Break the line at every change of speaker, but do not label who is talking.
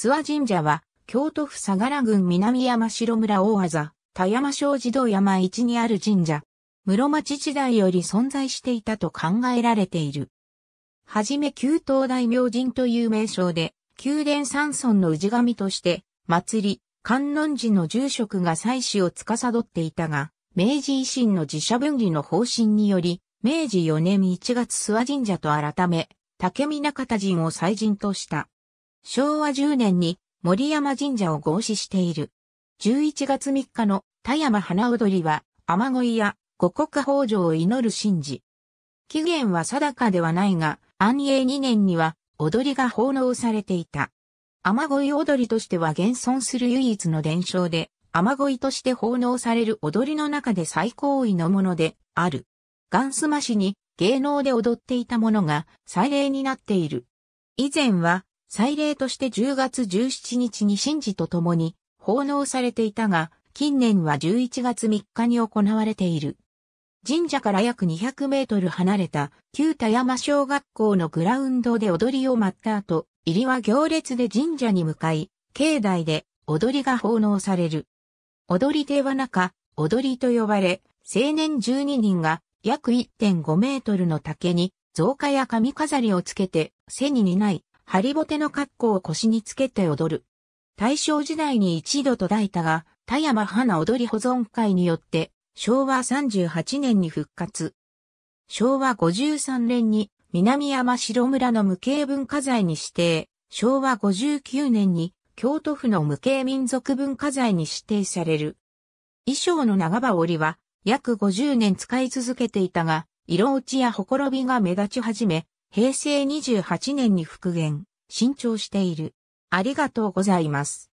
諏訪神社は、京都府相良郡南山城村大字、田山小児道山一にある神社。室町時代より存在していたと考えられている。はじめ旧東大明神という名称で、宮殿三村の氏神として、祭り、観音寺の住職が祭祀を司っていたが、明治維新の自社分離の方針により、明治4年1月諏訪神社と改め、竹見中田神を祭神とした。昭和10年に森山神社を合祀している。11月3日の田山花踊りは、雨乞いや五穀豊穣を祈る神事。起源は定かではないが、安永2年には踊りが奉納されていた。雨乞い踊りとしては現存する唯一の伝承で、雨乞いとして奉納される踊りの中で最高位のものである。ガンスマ氏に芸能で踊っていたものが祭礼になっている。以前は祭礼として10月17日に神事とともに奉納されていたが、近年は11月3日に行われている。神社から約200メートル離れた旧田山小学校のグラウンドで踊りを待った後、入りは行列で神社に向かい、境内で踊りが奉納される。踊り手は中、踊りと呼ばれ、青年12人が約1.5メートルの竹に、造花や髪飾りをつけて、背に担い、ハリボテの格好を腰につけて踊る。大正時代に一度途絶えたが、田山花踊り保存会によって、昭和38年に復活。昭和53年に南山城村の無形文化財に指定、昭和59年に京都府の無形民族文化財に指定される。衣装の長羽織は約50年使い続けていたが、色落ちやほころびが目立ち始め、平成28年に復元、新調している。ありがとうございます。